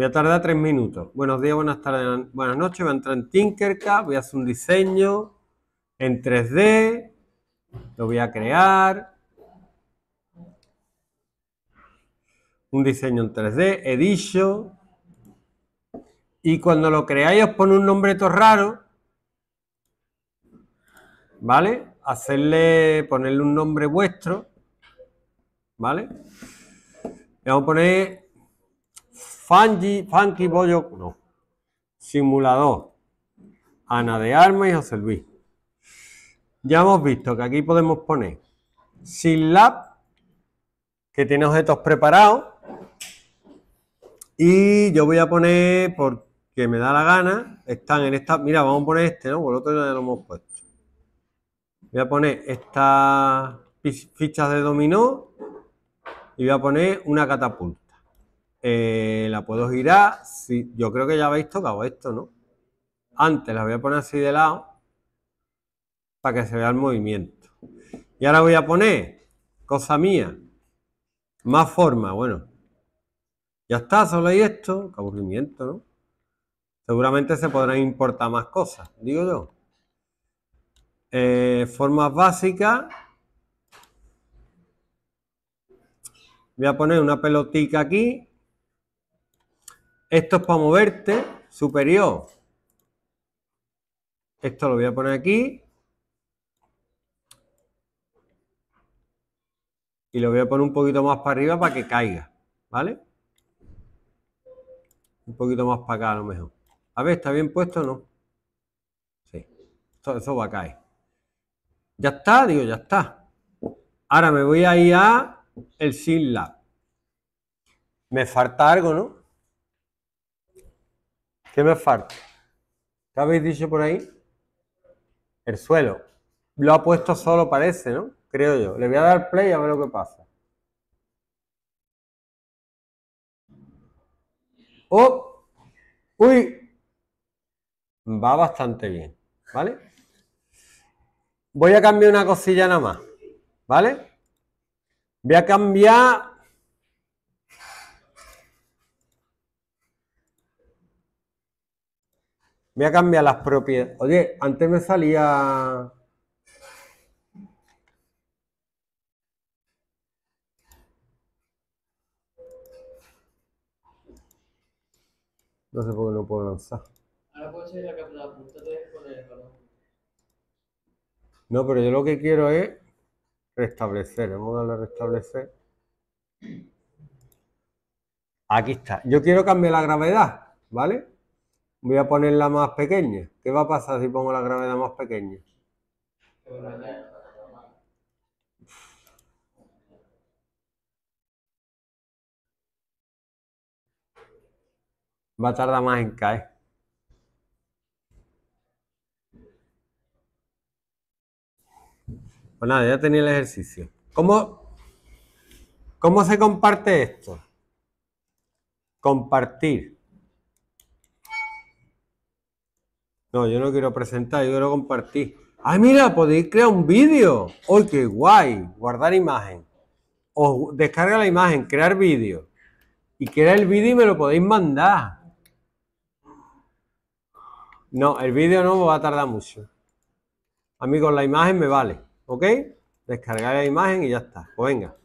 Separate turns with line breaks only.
Voy a tardar tres minutos. Buenos días, buenas tardes, buenas noches. Voy a entrar en Tinkercad, voy a hacer un diseño en 3D, lo voy a crear. Un diseño en 3D, edition. Y cuando lo creáis os pone un nombre todo raro. ¿Vale? Hacerle, ponerle un nombre vuestro. ¿Vale? Le vamos a poner Funky Funky Boyo, no. Simulador. Ana de Armas y José Luis. Ya hemos visto que aquí podemos poner lab que tiene objetos preparados. Y yo voy a poner, porque me da la gana, están en esta... Mira, vamos a poner este, ¿no? Por el otro ya lo hemos puesto. Voy a poner estas fichas de dominó y voy a poner una catapulta. Eh, la puedo girar. yo creo que ya habéis tocado esto, ¿no? Antes la voy a poner así de lado para que se vea el movimiento. Y ahora voy a poner, cosa mía, más forma. Bueno, ya está, solo hay esto. Qué aburrimiento, ¿no? Seguramente se podrán importar más cosas, digo yo. Eh, formas básicas. Voy a poner una pelotica aquí esto es para moverte superior. Esto lo voy a poner aquí. Y lo voy a poner un poquito más para arriba para que caiga. ¿Vale? Un poquito más para acá a lo mejor. A ver, ¿está bien puesto o no? Sí. eso va a caer. Ya está, digo, ya está. Ahora me voy a ir a el SINLAB. Me falta algo, ¿no? ¿Qué me falta? ¿Qué habéis dicho por ahí? El suelo. Lo ha puesto solo, parece, ¿no? Creo yo. Le voy a dar play a ver lo que pasa. ¡Oh! ¡Uy! Va bastante bien, ¿vale? Voy a cambiar una cosilla nada más, ¿vale? Voy a cambiar Voy a cambiar las propiedades. Oye, antes me salía... No sé por qué no puedo lanzar. Ahora puedo la captura, No, pero yo lo que quiero es restablecer. Vamos a darle a restablecer. Aquí está. Yo quiero cambiar la gravedad, ¿vale? Voy a la más pequeña. ¿Qué va a pasar si pongo la gravedad más pequeña? Va a tardar más en caer. Pues nada, ya tenía el ejercicio. ¿Cómo, cómo se comparte esto? Compartir. No, yo no quiero presentar, yo quiero compartir. ¡Ay, mira! Podéis crear un vídeo. ¡Ay, qué guay! Guardar imagen. O descarga la imagen, crear vídeo. Y crear el vídeo y me lo podéis mandar. No, el vídeo no me va a tardar mucho. A mí con la imagen me vale. ¿Ok? Descargar la imagen y ya está. Pues venga.